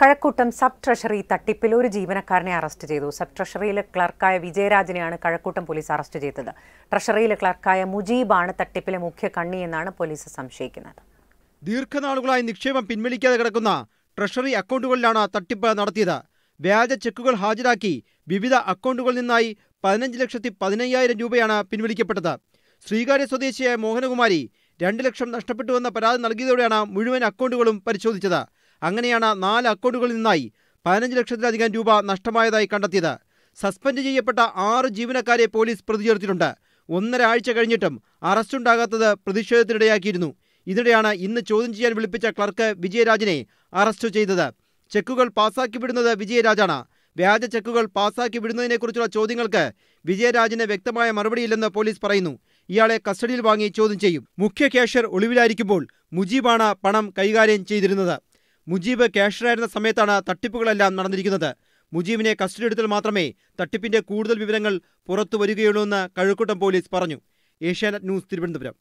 Kazhakkoottam sub treasury തട്ടിപ്പിൽ ഒരു ജീവനക്കാരനെ അറസ്റ്റ് ചെയ്തു സബ് ട്രഷറിയിലെ ക്ലർക്കായ വിജയരാജനെയാണ് കഴക്കൂട്ടം പോലീസ് അറസ്റ്റ് ചെയ്തത് ട്രഷറിയിലെ ക്ലർക്കായ മുജീബാണ് തട്ടിപ്പിലെ മുഖ്യ കണ്ണി എന്നാണ് പോലീസ് സംശയിക്കുന്നത് ദീർഘനാളുകളായി നിക്ഷേപം പിൻവലിക്കാതെ കിടക്കുന്ന ട്രഷറി അക്കൗണ്ടുകളിലാണ് തട്ടിപ്പ് നടത്തിയത് വ്യാജ ചെക്കുകൾ ഹാജരാക്കി വിവിധ അക്കൗണ്ടുകളിൽ നിന്നായി പതിനഞ്ച് ലക്ഷത്തി പതിനയ്യായിരം രൂപയാണ് പിൻവലിക്കപ്പെട്ടത് ശ്രീകാര്യ സ്വദേശിയായ മോഹനകുമാരി രണ്ട് ലക്ഷം നഷ്ടപ്പെട്ടുവെന്ന പരാതി നൽകിയതോടെയാണ് മുഴുവൻ അക്കൗണ്ടുകളും പരിശോധിച്ചത് അങ്ങനെയാണ് നാല് അക്കൗണ്ടുകളിൽ നിന്നായി പതിനഞ്ച് ലക്ഷത്തിലധികം രൂപ നഷ്ടമായതായി കണ്ടെത്തിയത് സസ്പെൻഡ് ചെയ്യപ്പെട്ട ആറ് ജീവനക്കാരെ പോലീസ് പ്രതി ചേർത്തിട്ടുണ്ട് ഒന്നര ആഴ്ച കഴിഞ്ഞിട്ടും അറസ്റ്റുണ്ടാകാത്തത് പ്രതിഷേധത്തിനിടയാക്കിയിരുന്നു ഇതിനിടെയാണ് ഇന്ന് ചോദ്യം ചെയ്യാൻ വിളിപ്പിച്ച ക്ലർക്ക് വിജയരാജനെ അറസ്റ്റ് ചെയ്തത് ചെക്കുകൾ പാസാക്കി വിടുന്നത് വിജയരാജാണ് വ്യാജ ചെക്കുകൾ പാസാക്കി വിടുന്നതിനെക്കുറിച്ചുള്ള ചോദ്യങ്ങൾക്ക് വിജയരാജന് വ്യക്തമായ മറുപടിയില്ലെന്ന് പോലീസ് പറയുന്നു ഇയാളെ കസ്റ്റഡിയിൽ വാങ്ങി ചോദ്യം ചെയ്യും മുഖ്യ ക്യാഷ്യർ ഒളിവിലായിരിക്കുമ്പോൾ മുജീബാണ് പണം കൈകാര്യം ചെയ്തിരുന്നത് മുജീബ് ക്യാഷറായിരുന്ന സമയത്താണ് തട്ടിപ്പുകളെല്ലാം നടന്നിരിക്കുന്നത് മുജീബിനെ എടുത്താൽ മാത്രമേ തട്ടിപ്പിന്റെ കൂടുതൽ വിവരങ്ങൾ പുറത്തു എന്ന് കഴുക്കൂട്ടം പോലീസ് പറഞ്ഞു ഏഷ്യാനെറ്റ് ന്യൂസ് തിരുവനന്തപുരം